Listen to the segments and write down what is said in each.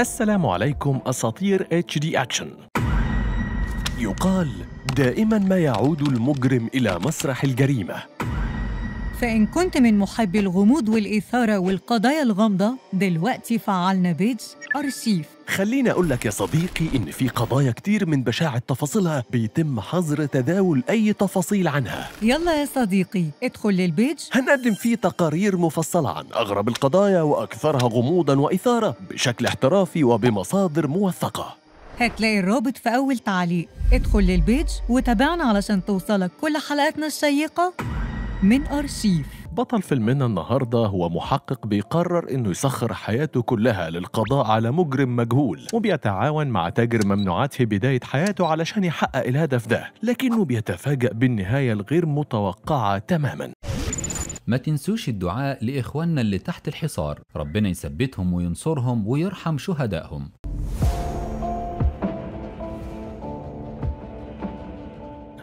السلام عليكم أساطير اتش دي أكشن يقال دائما ما يعود المجرم إلى مسرح الجريمة فإن كنت من محبي الغموض والإثارة والقضايا الغامضة دلوقتي فعلنا بيج أرشيف خليني أقول لك يا صديقي إن في قضايا كتير من بشاعة تفاصيلها بيتم حظر تداول أي تفاصيل عنها يلا يا صديقي ادخل للبيج هنقدم فيه تقارير مفصلة عن أغرب القضايا وأكثرها غموضاً وإثارة بشكل احترافي وبمصادر موثقة هتلاقي الرابط في أول تعليق ادخل للبيج وتابعنا علشان توصلك كل حلقاتنا الشيقة من أرشيف بطل فيلمنا النهاردة هو محقق بيقرر إنه يسخر حياته كلها للقضاء على مجرم مجهول وبيتعاون مع تاجر ممنوعات في بداية حياته علشان يحقق الهدف ده لكنه بيتفاجأ بالنهاية الغير متوقعة تماما ما تنسوش الدعاء لإخواننا اللي تحت الحصار ربنا يثبتهم وينصرهم ويرحم شهدائهم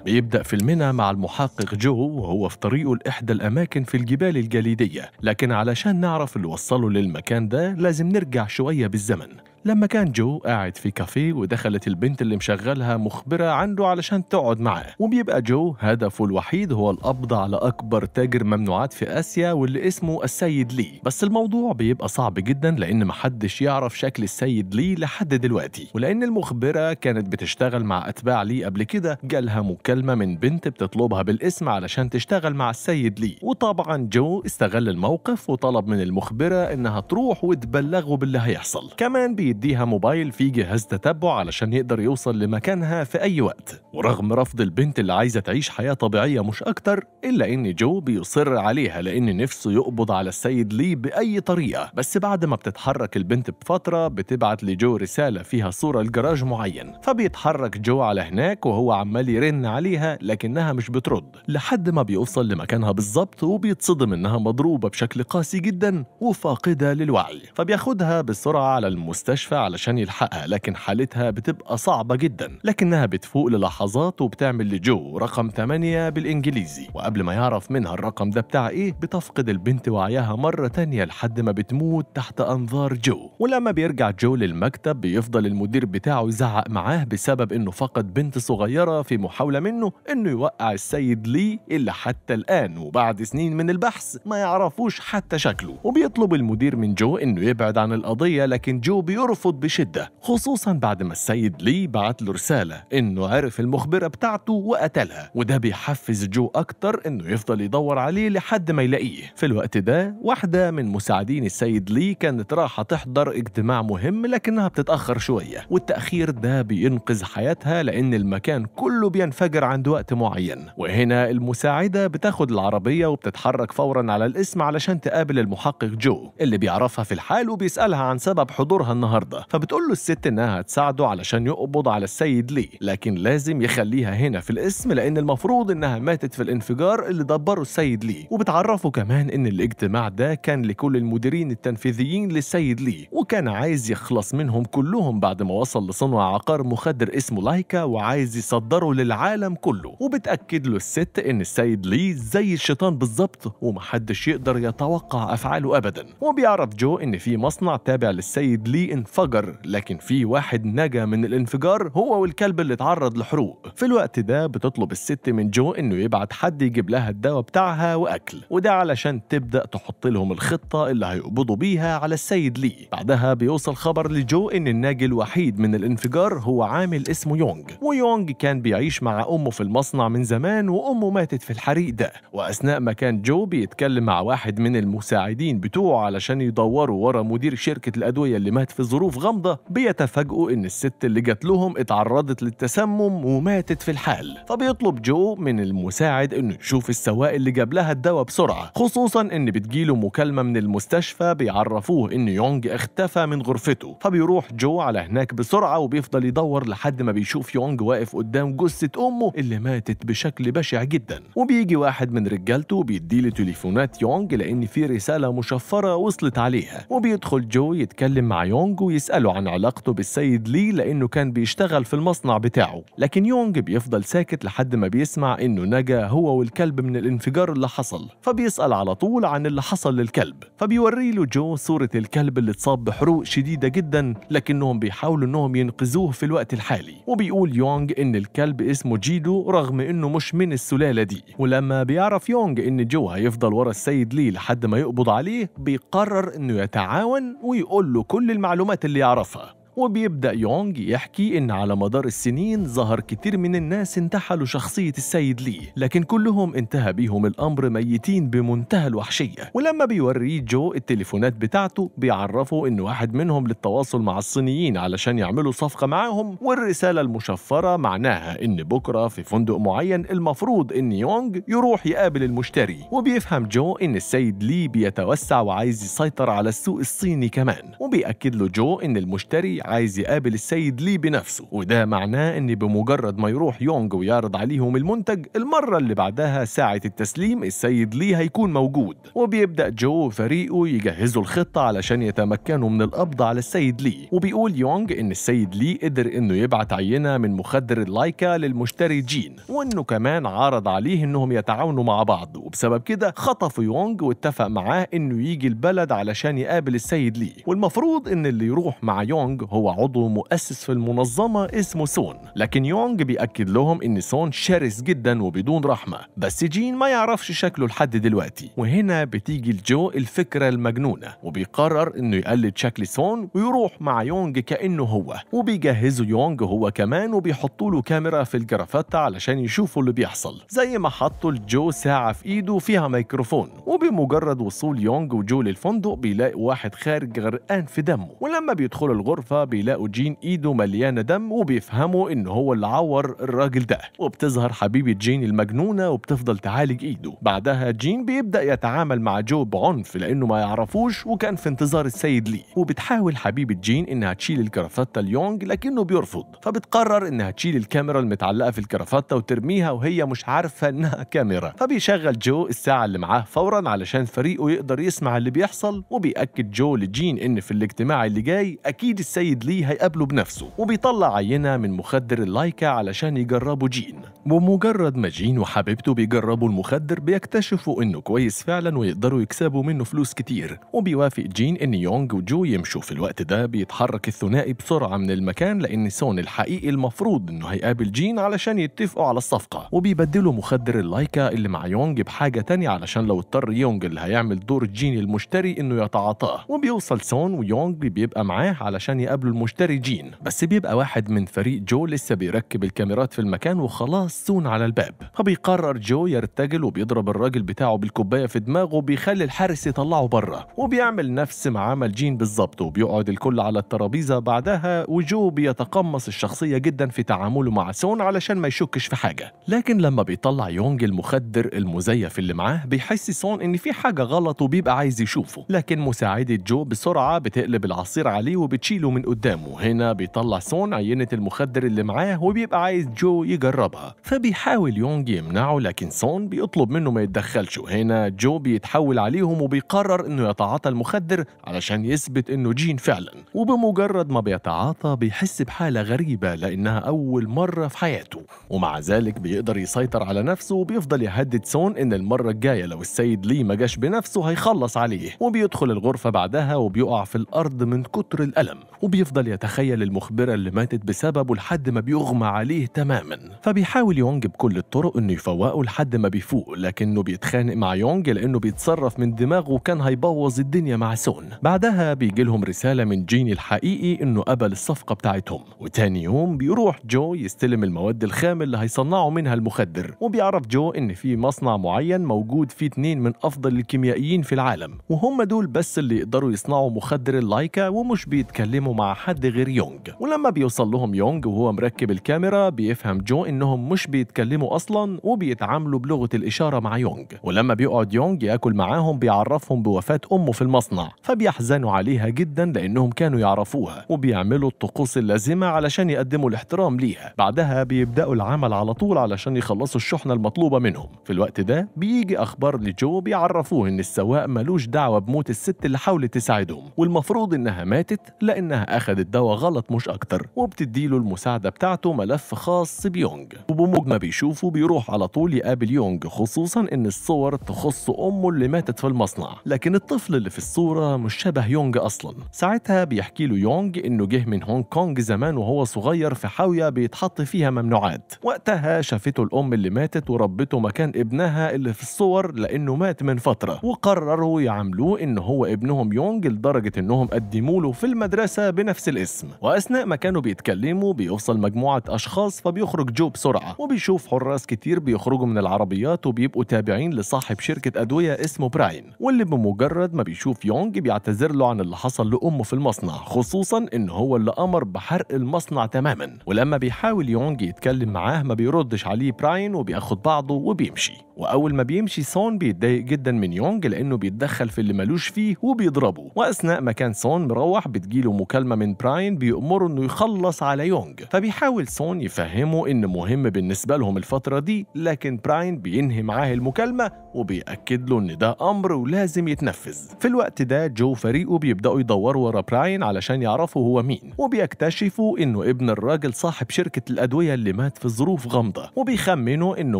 بيبدأ فيلمنا مع المحقق جو وهو في طريقه لإحدى الأماكن في الجبال الجليدية لكن علشان نعرف اللي وصله للمكان ده لازم نرجع شوية بالزمن لما كان جو قاعد في كافيه ودخلت البنت اللي مشغلها مخبرة عنده علشان تقعد معاه وبيبقى جو هدفه الوحيد هو القبض على أكبر تاجر ممنوعات في آسيا واللي اسمه السيد لي بس الموضوع بيبقى صعب جدا لأن محدش يعرف شكل السيد لي لحد دلوقتي ولأن المخبرة كانت بتشتغل مع أتباع لي قبل كده جالها مكالمة من بنت بتطلبها بالاسم علشان تشتغل مع السيد لي وطبعا جو استغل الموقف وطلب من المخبرة إنها تروح وتبلغه باللي هيحصل كمان بي يديها موبايل فيه جهاز تتبع علشان يقدر يوصل لمكانها في أي وقت ورغم رفض البنت اللي عايزة تعيش حياة طبيعية مش أكتر إلا إن جو بيصر عليها لأن نفسه يقبض على السيد لي بأي طريقة بس بعد ما بتتحرك البنت بفترة بتبعت لجو رسالة فيها صورة لجراج معين فبيتحرك جو على هناك وهو عمال يرن عليها لكنها مش بترد لحد ما بيوصل لمكانها بالظبط وبيتصدم إنها مضروبة بشكل قاسي جدا وفاقدة للوعي فبياخدها بسرعة على المستشفى المستشفى علشان يلحقها لكن حالتها بتبقى صعبة جدا لكنها بتفوق للحظات وبتعمل لجو رقم 8 بالإنجليزي وقبل ما يعرف منها الرقم ده بتاع إيه بتفقد البنت وعيها مرة تانية لحد ما بتموت تحت أنظار جو ولما بيرجع جو للمكتب بيفضل المدير بتاعه يزعق معاه بسبب إنه فقد بنت صغيرة في محاولة منه إنه يوقع السيد لي اللي حتى الآن وبعد سنين من البحث ما يعرفوش حتى شكله وبيطلب المدير من جو إنه يبعد عن القضية لكن جو بيرفض يرفض بشدة خصوصا بعد ما السيد لي بعت له رسالة إنه عرف المخبرة بتاعته وقتلها وده بيحفز جو أكتر إنه يفضل يدور عليه لحد ما يلاقيه في الوقت ده واحدة من مساعدين السيد لي كانت رايحة تحضر اجتماع مهم لكنها بتتأخر شوية والتأخير ده بينقذ حياتها لأن المكان كله بينفجر عند وقت معين وهنا المساعدة بتاخد العربية وبتتحرك فورا على الاسم علشان تقابل المحقق جو اللي بيعرفها في الحال وبيسألها عن سبب حضورها النهاردة النهارده فبتقول له الست انها هتساعده علشان يقبض على السيد لي لكن لازم يخليها هنا في الاسم لان المفروض انها ماتت في الانفجار اللي دبره السيد لي وبتعرفه كمان ان الاجتماع ده كان لكل المديرين التنفيذيين للسيد لي وكان عايز يخلص منهم كلهم بعد ما وصل لصنع عقار مخدر اسمه لايكا وعايز يصدره للعالم كله وبتاكد له الست ان السيد لي زي الشيطان بالظبط ومحدش يقدر يتوقع افعاله ابدا وبيعرف جو ان في مصنع تابع للسيد لي انفجر لكن في واحد نجا من الانفجار هو والكلب اللي اتعرض لحروق في الوقت ده بتطلب الست من جو انه يبعت حد يجيب لها الدواء بتاعها واكل وده علشان تبدا تحط لهم الخطه اللي هيقبضوا بيها على السيد لي بعدها بيوصل خبر لجو ان الناجي الوحيد من الانفجار هو عامل اسمه يونج ويونج كان بيعيش مع امه في المصنع من زمان وامه ماتت في الحريق ده واثناء ما كان جو بيتكلم مع واحد من المساعدين بتوعه علشان يدوروا ورا مدير شركه الادويه اللي مات في الظروف ظروف غامضة بيتفاجئوا إن الست اللي جات لهم اتعرضت للتسمم وماتت في الحال فبيطلب جو من المساعد إنه يشوف السوائل اللي جاب لها الدواء بسرعة خصوصا إن بتجيله مكالمة من المستشفى بيعرفوه إن يونج اختفى من غرفته فبيروح جو على هناك بسرعة وبيفضل يدور لحد ما بيشوف يونج واقف قدام جثة أمه اللي ماتت بشكل بشع جدا وبيجي واحد من رجالته وبيديله تليفونات يونج لأن في رسالة مشفرة وصلت عليها وبيدخل جو يتكلم مع يونج يسأله عن علاقته بالسيد لي لأنه كان بيشتغل في المصنع بتاعه لكن يونغ بيفضل ساكت لحد ما بيسمع إنه نجا هو والكلب من الانفجار اللي حصل فبيسأل على طول عن اللي حصل للكلب فبيوري له جو صورة الكلب اللي اتصاب بحروق شديدة جدا لكنهم بيحاولوا إنهم ينقذوه في الوقت الحالي وبيقول يونغ إن الكلب اسمه جيدو رغم إنه مش من السلالة دي ولما بيعرف يونغ إن جو هيفضل ورا السيد لي لحد ما يقبض عليه بيقرر إنه يتعاون ويقول له كل المعلومات اللي يعرفها وبيبدأ يونج يحكي إن على مدار السنين ظهر كتير من الناس انتحلوا شخصية السيد لي لكن كلهم انتهى بيهم الأمر ميتين بمنتهى الوحشية ولما بيوريه جو التليفونات بتاعته بيعرفه إن واحد منهم للتواصل مع الصينيين علشان يعملوا صفقة معاهم والرسالة المشفرة معناها إن بكرة في فندق معين المفروض إن يونج يروح يقابل المشتري وبيفهم جو إن السيد لي بيتوسع وعايز يسيطر على السوق الصيني كمان وبيأكد له جو إن المشتري عايز يقابل السيد لي بنفسه وده معناه ان بمجرد ما يروح يونج ويعرض عليهم المنتج المرة اللي بعدها ساعة التسليم السيد لي هيكون موجود وبيبدأ جو وفريقه يجهزوا الخطة علشان يتمكنوا من القبض على السيد لي وبيقول يونج ان السيد لي قدر انه يبعت عينة من مخدر اللايكا للمشتري جين وانه كمان عرض عليه انهم يتعاونوا مع بعض وبسبب كده خطفوا يونج واتفق معاه انه يجي البلد علشان يقابل السيد لي والمفروض ان اللي يروح مع يونج هو هو عضو مؤسس في المنظمة اسمه سون لكن يونغ بيأكد لهم إن سون شرس جدا وبدون رحمة بس جين ما يعرفش شكله لحد دلوقتي وهنا بتيجي لجو الفكرة المجنونة وبيقرر إنه يقلد شكل سون ويروح مع يونغ كأنه هو وبيجهزوا يونغ هو كمان وبيحطوا له كاميرا في الجرافتة علشان يشوفوا اللي بيحصل زي ما حطوا لجو ساعة في إيده فيها ميكروفون وبمجرد وصول يونغ وجو للفندق بيلاقي واحد خارج غرقان في دمه ولما بيدخلوا الغرفة بيلاقوا جين ايده مليانه دم وبيفهموا ان هو اللي عور الراجل ده وبتظهر حبيبه جين المجنونه وبتفضل تعالج ايده بعدها جين بيبدا يتعامل مع جو بعنف لانه ما يعرفوش وكان في انتظار السيد لي وبتحاول حبيبه جين انها تشيل الكرافته ليونج لكنه بيرفض فبتقرر انها تشيل الكاميرا المتعلقه في الكرافته وترميها وهي مش عارفه انها كاميرا فبيشغل جو الساعه اللي معاه فورا علشان فريقه يقدر يسمع اللي بيحصل وبيأكد جو لجين ان في الاجتماع اللي جاي اكيد السيد الوالد لي هيقابله بنفسه وبيطلع عينة من مخدر اللايكا علشان يجربوا جين ومجرد ما جين وحبيبته بيجربوا المخدر بيكتشفوا انه كويس فعلا ويقدروا يكسبوا منه فلوس كتير وبيوافق جين ان يونج وجو يمشوا في الوقت ده بيتحرك الثنائي بسرعة من المكان لان سون الحقيقي المفروض انه هيقابل جين علشان يتفقوا على الصفقة وبيبدلوا مخدر اللايكا اللي مع يونج بحاجة تانية علشان لو اضطر يونج اللي هيعمل دور جين المشتري انه يتعاطاه وبيوصل سون ويونج بيبقى معاه علشان يقابل بيقابلوا المشتري جين بس بيبقى واحد من فريق جو لسه بيركب الكاميرات في المكان وخلاص سون على الباب فبيقرر جو يرتجل وبيضرب الراجل بتاعه بالكوبايه في دماغه وبيخلي الحارس يطلعه بره وبيعمل نفس ما عمل جين بالظبط وبيقعد الكل على الترابيزه بعدها وجو بيتقمص الشخصيه جدا في تعامله مع سون علشان ما يشكش في حاجه لكن لما بيطلع يونج المخدر المزيف اللي معاه بيحس سون ان في حاجه غلط وبيبقى عايز يشوفه لكن مساعده جو بسرعه بتقلب العصير عليه وبتشيله من قدامه هنا بيطلع سون عينة المخدر اللي معاه وبيبقى عايز جو يجربها فبيحاول يونج يمنعه لكن سون بيطلب منه ما يتدخلش هنا جو بيتحول عليهم وبيقرر انه يتعاطى المخدر علشان يثبت انه جين فعلا وبمجرد ما بيتعاطى بيحس بحالة غريبة لانها اول مرة في حياته ومع ذلك بيقدر يسيطر على نفسه وبيفضل يهدد سون ان المرة الجاية لو السيد لي ما جاش بنفسه هيخلص عليه وبيدخل الغرفة بعدها وبيقع في الارض من كتر الالم وبي بيفضل يتخيل المخبرة اللي ماتت بسببه لحد ما بيغمى عليه تماما فبيحاول يونج بكل الطرق انه يفوقه لحد ما بيفوق لكنه بيتخانق مع يونج لانه بيتصرف من دماغه وكان هيبوظ الدنيا مع سون بعدها بيجي لهم رسالة من جيني الحقيقي انه قبل الصفقة بتاعتهم وتاني يوم بيروح جو يستلم المواد الخام اللي هيصنعوا منها المخدر وبيعرف جو ان في مصنع معين موجود فيه اتنين من افضل الكيميائيين في العالم وهم دول بس اللي يقدروا يصنعوا مخدر اللايكا ومش بيتكلموا مع مع حد غير يونغ ولما بيوصل لهم يونغ وهو مركب الكاميرا بيفهم جو انهم مش بيتكلموا اصلا وبيتعاملوا بلغه الاشاره مع يونغ ولما بيقعد يونغ ياكل معاهم بيعرفهم بوفاه امه في المصنع فبيحزنوا عليها جدا لانهم كانوا يعرفوها وبيعملوا الطقوس اللازمه علشان يقدموا الاحترام ليها بعدها بيبداوا العمل على طول علشان يخلصوا الشحنه المطلوبه منهم في الوقت ده بيجي اخبار لجو بيعرفوه ان السواق ملوش دعوه بموت الست اللي حاولت تساعدهم والمفروض انها ماتت لانها اخذ الدواء غلط مش أكتر وبتديله المساعدة بتاعته ملف خاص بيونج وبموج ما بيشوفه بيروح على طول يقابل يونج خصوصا إن الصور تخص أمه اللي ماتت في المصنع لكن الطفل اللي في الصورة مش شبه يونج أصلا ساعتها بيحكي له يونج إنه جه من هونج كونج زمان وهو صغير في حاوية بيتحط فيها ممنوعات وقتها شافته الأم اللي ماتت وربته مكان ابنها اللي في الصور لأنه مات من فترة وقرروا يعاملوه إن هو ابنهم يونج لدرجة إنهم قدموا له في المدرسة بنفس الاسم وأثناء ما كانوا بيتكلموا بيوصل مجموعة أشخاص فبيخرج جو بسرعة وبيشوف حراس كتير بيخرجوا من العربيات وبيبقوا تابعين لصاحب شركة أدوية اسمه براين واللي بمجرد ما بيشوف يونج بيعتذر له عن اللي حصل لأمه في المصنع خصوصا إن هو اللي أمر بحرق المصنع تماما ولما بيحاول يونج يتكلم معاه ما بيردش عليه براين وبياخد بعضه وبيمشي وأول ما بيمشي سون بيتضايق جدا من يونج لأنه بيتدخل في اللي ملوش فيه وبيضربه وأثناء ما كان سون مروح بتجيله مكالمة من براين بيأمره إنه يخلص على يونج فبيحاول سون يفهمه إن مهم بالنسبة لهم الفترة دي لكن براين بينهي معاه المكالمة وبيأكد له إن ده أمر ولازم يتنفذ في الوقت ده جو وفريقه بيبدأوا يدوروا ورا براين علشان يعرفوا هو مين وبيكتشفوا إنه ابن الراجل صاحب شركة الأدوية اللي مات في ظروف غامضة وبيخمنوا إنه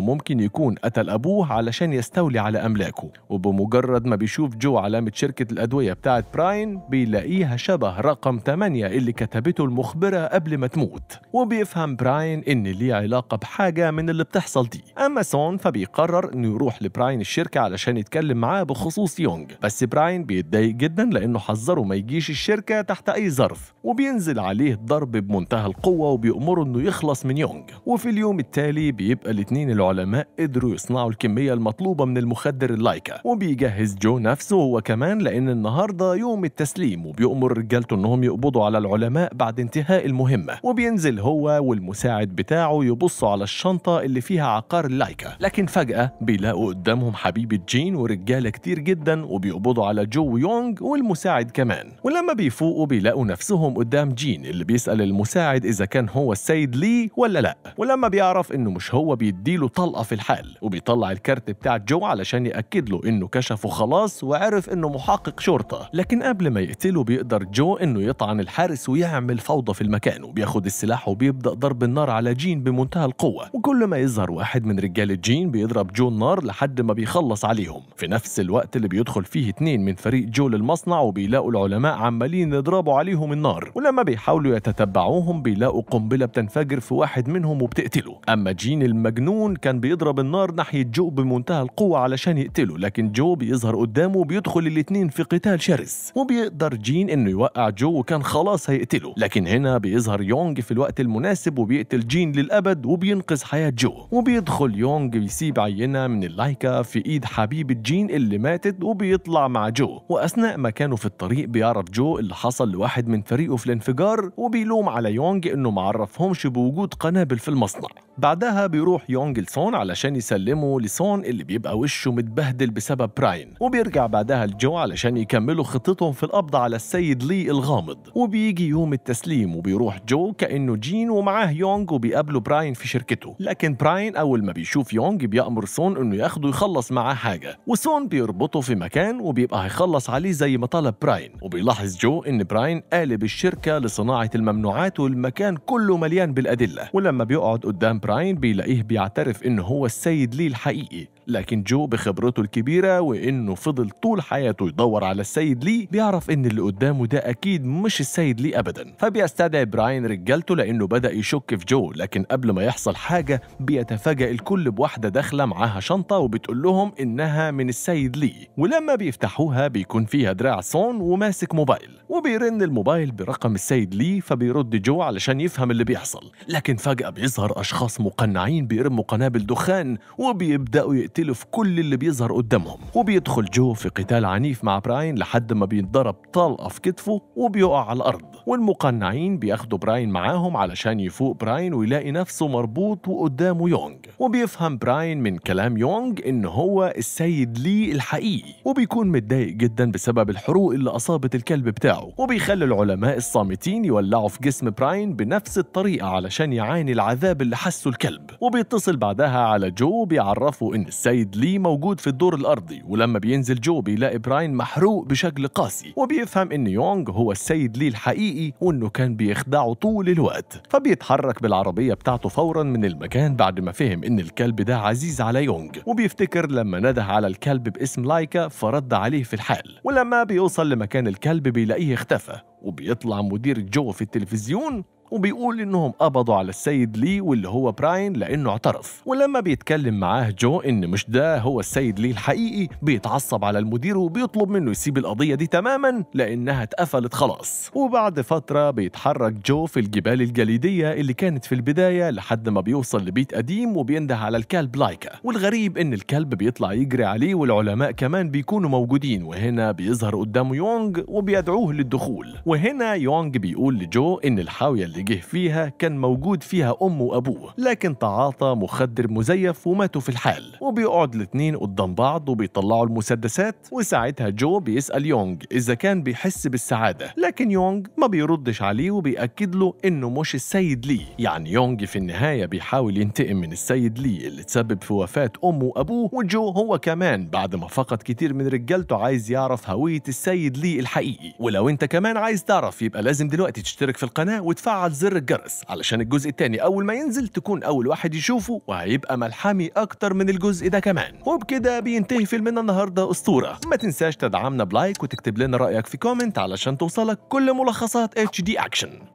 ممكن يكون قتل أبوه علشان يستولي على أملاكه وبمجرد ما بيشوف جو علامة شركة الأدوية بتاعت براين بيلاقيها شبه رقم 8 ثمانية اللي كتبته المخبرة قبل ما تموت وبيفهم براين إن ليه علاقة بحاجة من اللي بتحصل دي أما سون فبيقرر إنه يروح لبراين الشركة علشان يتكلم معاه بخصوص يونج بس براين بيتضايق جدا لأنه حذره ما يجيش الشركة تحت أي ظرف وبينزل عليه الضرب بمنتهى القوة وبيأمره إنه يخلص من يونج وفي اليوم التالي بيبقى الاثنين العلماء قدروا يصنعوا الكمية المطلوبة من المخدر اللايكا وبيجهز جو نفسه هو كمان لأن النهاردة يوم التسليم وبيأمر رجالته إنهم يقبضوا بيعرضوا على العلماء بعد انتهاء المهمة وبينزل هو والمساعد بتاعه يبصوا على الشنطة اللي فيها عقار لايكا لكن فجأة بيلاقوا قدامهم حبيبة جين ورجالة كتير جدا وبيقبضوا على جو يونغ والمساعد كمان ولما بيفوقوا بيلاقوا نفسهم قدام جين اللي بيسأل المساعد إذا كان هو السيد لي ولا لأ ولما بيعرف إنه مش هو بيديله طلقة في الحال وبيطلع الكارت بتاع جو علشان يأكد له إنه كشفه خلاص وعرف إنه محقق شرطة لكن قبل ما يقتله بيقدر جو إنه يطعن طبعا الحارس ويعمل فوضى في المكان وبياخد السلاح وبيبدا ضرب النار على جين بمنتهى القوه وكل ما يظهر واحد من رجاله جين بيضرب جون نار لحد ما بيخلص عليهم في نفس الوقت اللي بيدخل فيه اتنين من فريق جو للمصنع وبيلاقوا العلماء عمالين يضربوا عليهم النار ولما بيحاولوا يتتبعوهم بيلاقوا قنبله بتنفجر في واحد منهم وبتقتله اما جين المجنون كان بيضرب النار ناحيه جو بمنتهى القوه علشان يقتله لكن جو بيظهر قدامه وبيدخل الاتنين في قتال شرس وبيقدر جين انه يوقع جو وكان خلاص هيقتله لكن هنا بيظهر يونج في الوقت المناسب وبيقتل جين للأبد وبينقذ حياة جو وبيدخل يونج بيسيب عينة من اللايكا في إيد حبيبة جين اللي ماتت وبيطلع مع جو وأثناء ما كانوا في الطريق بيعرف جو اللي حصل لواحد من فريقه في الانفجار وبيلوم على يونج إنه ما عرفهمش بوجود قنابل في المصنع بعدها بيروح يونج لسون علشان يسلمه لسون اللي بيبقى وشه متبهدل بسبب براين وبيرجع بعدها لجو علشان يكملوا خطتهم في القبض على السيد لي الغامض وبيجي يوم التسليم وبيروح جو كأنه جين ومعاه يونغ وبيقابله براين في شركته لكن براين أول ما بيشوف يونغ بيأمر سون إنه ياخده يخلص معاه حاجة وسون بيربطه في مكان وبيبقى هيخلص عليه زي ما طلب براين وبيلاحظ جو إن براين قالب الشركة لصناعة الممنوعات والمكان كله مليان بالأدلة ولما بيقعد قدام براين بيلاقيه بيعترف إن هو السيد ليه الحقيقي لكن جو بخبرته الكبيرة وإنه فضل طول حياته يدور على السيد لي بيعرف إن اللي قدامه ده أكيد مش السيد لي أبدا فبيستدعي براين رجالته لأنه بدأ يشك في جو لكن قبل ما يحصل حاجة بيتفاجأ الكل بواحدة داخلة معاها شنطة وبتقول لهم إنها من السيد لي ولما بيفتحوها بيكون فيها دراع سون وماسك موبايل وبيرن الموبايل برقم السيد لي فبيرد جو علشان يفهم اللي بيحصل لكن فجأة بيظهر أشخاص مقنعين بيرموا قنابل دخان وبيبدأوا يقتلوا في كل اللي بيظهر قدامهم وبيدخل جو في قتال عنيف مع براين لحد ما بينضرب طلقة في كتفه وبيقع على الأرض والمقنعين بياخدوا براين معاهم علشان يفوق براين ويلاقي نفسه مربوط وقدامه يونج وبيفهم براين من كلام يونج إن هو السيد لي الحقيقي وبيكون متضايق جدا بسبب الحروق اللي أصابت الكلب بتاعه وبيخلي العلماء الصامتين يولعوا في جسم براين بنفس الطريقة علشان يعاني العذاب اللي حسه الكلب وبيتصل بعدها على جو بيعرفه إن السيد السيد لي موجود في الدور الأرضي ولما بينزل جو بيلاقي براين محروق بشكل قاسي وبيفهم إن يونغ هو السيد لي الحقيقي وإنه كان بيخدعه طول الوقت فبيتحرك بالعربية بتاعته فورا من المكان بعد ما فهم إن الكلب ده عزيز على يونغ وبيفتكر لما نده على الكلب باسم لايكا فرد عليه في الحال ولما بيوصل لمكان الكلب بيلاقيه اختفى وبيطلع مدير جو في التلفزيون وبيقول انهم قبضوا على السيد لي واللي هو براين لانه اعترف ولما بيتكلم معاه جو ان مش ده هو السيد لي الحقيقي بيتعصب على المدير وبيطلب منه يسيب القضيه دي تماما لانها اتقفلت خلاص وبعد فتره بيتحرك جو في الجبال الجليديه اللي كانت في البدايه لحد ما بيوصل لبيت قديم وبينده على الكلب لايكا والغريب ان الكلب بيطلع يجري عليه والعلماء كمان بيكونوا موجودين وهنا بيظهر قدامه يونج وبيدعوه للدخول وهنا يونج بيقول لجو ان الحاويه اللي اللي جه فيها كان موجود فيها أمه وأبوه لكن تعاطى مخدر مزيف وماتوا في الحال وبيقعد الاتنين قدام بعض وبيطلعوا المسدسات وساعتها جو بيسأل يونج إذا كان بيحس بالسعادة لكن يونج ما بيردش عليه وبيأكد له إنه مش السيد لي يعني يونج في النهاية بيحاول ينتقم من السيد لي اللي تسبب في وفاة أمه وأبوه وجو هو كمان بعد ما فقد كتير من رجالته عايز يعرف هوية السيد لي الحقيقي ولو أنت كمان عايز تعرف يبقى لازم دلوقتي تشترك في القناة وتفعل تفعل زر الجرس علشان الجزء التاني أول ما ينزل تكون أول واحد يشوفه وهيبقى ملحمي أكتر من الجزء ده كمان وبكده بينتهي فيلمنا النهاردة أسطورة ما تنساش تدعمنا بلايك وتكتب لنا رأيك في كومنت علشان توصلك كل ملخصات اتش دي أكشن